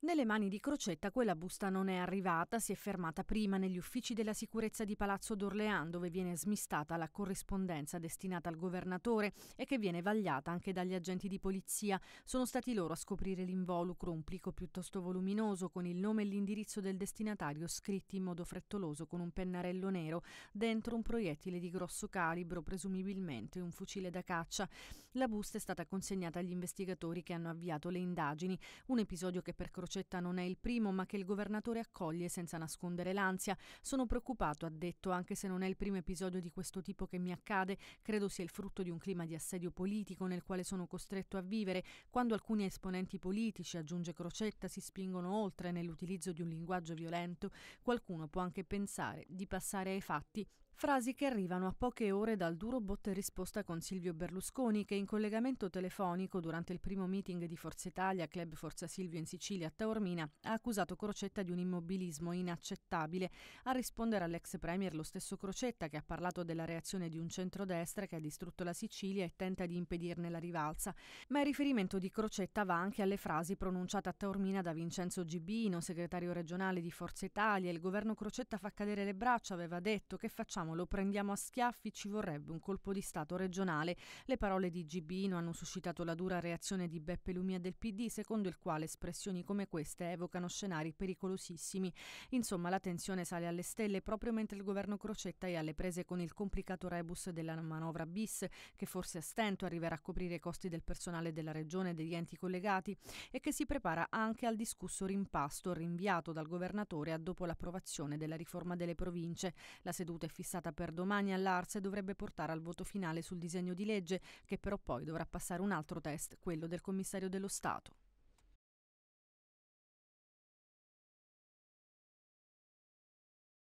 Nelle mani di Crocetta quella busta non è arrivata, si è fermata prima negli uffici della sicurezza di Palazzo d'Orlean dove viene smistata la corrispondenza destinata al governatore e che viene vagliata anche dagli agenti di polizia. Sono stati loro a scoprire l'involucro, un plico piuttosto voluminoso con il nome e l'indirizzo del destinatario scritti in modo frettoloso con un pennarello nero, dentro un proiettile di grosso calibro, presumibilmente un fucile da caccia. La busta è stata consegnata agli investigatori che hanno avviato le indagini, un episodio che per Crocetta Crocetta non è il primo, ma che il governatore accoglie senza nascondere l'ansia. Sono preoccupato, ha detto, anche se non è il primo episodio di questo tipo che mi accade, credo sia il frutto di un clima di assedio politico nel quale sono costretto a vivere, quando alcuni esponenti politici, aggiunge Crocetta, si spingono oltre nell'utilizzo di un linguaggio violento, qualcuno può anche pensare di passare ai fatti Frasi che arrivano a poche ore dal duro botte risposta con Silvio Berlusconi che in collegamento telefonico durante il primo meeting di Forza Italia Club Forza Silvio in Sicilia a Taormina ha accusato Crocetta di un immobilismo inaccettabile. A rispondere all'ex premier lo stesso Crocetta che ha parlato della reazione di un centrodestra che ha distrutto la Sicilia e tenta di impedirne la rivalsa. Ma il riferimento di Crocetta va anche alle frasi pronunciate a Taormina da Vincenzo Gibino, segretario regionale di Forza Italia. Il governo Crocetta fa cadere le braccia, aveva detto che facciamo attacchiamo, lo prendiamo a schiaffi, ci vorrebbe un colpo di Stato regionale. Le parole di Gibino hanno suscitato la dura reazione di Beppe Lumia del PD, secondo il quale espressioni come queste evocano scenari pericolosissimi. Insomma, la tensione sale alle stelle proprio mentre il governo Crocetta è alle prese con il complicato rebus della manovra bis, che forse a stento arriverà a coprire i costi del personale della regione e degli enti collegati e che si prepara anche al discusso rimpasto rinviato dal governatore a dopo l'approvazione della riforma delle province. La seduta è fissata fissata per domani all'Arse dovrebbe portare al voto finale sul disegno di legge, che però poi dovrà passare un altro test, quello del commissario dello Stato.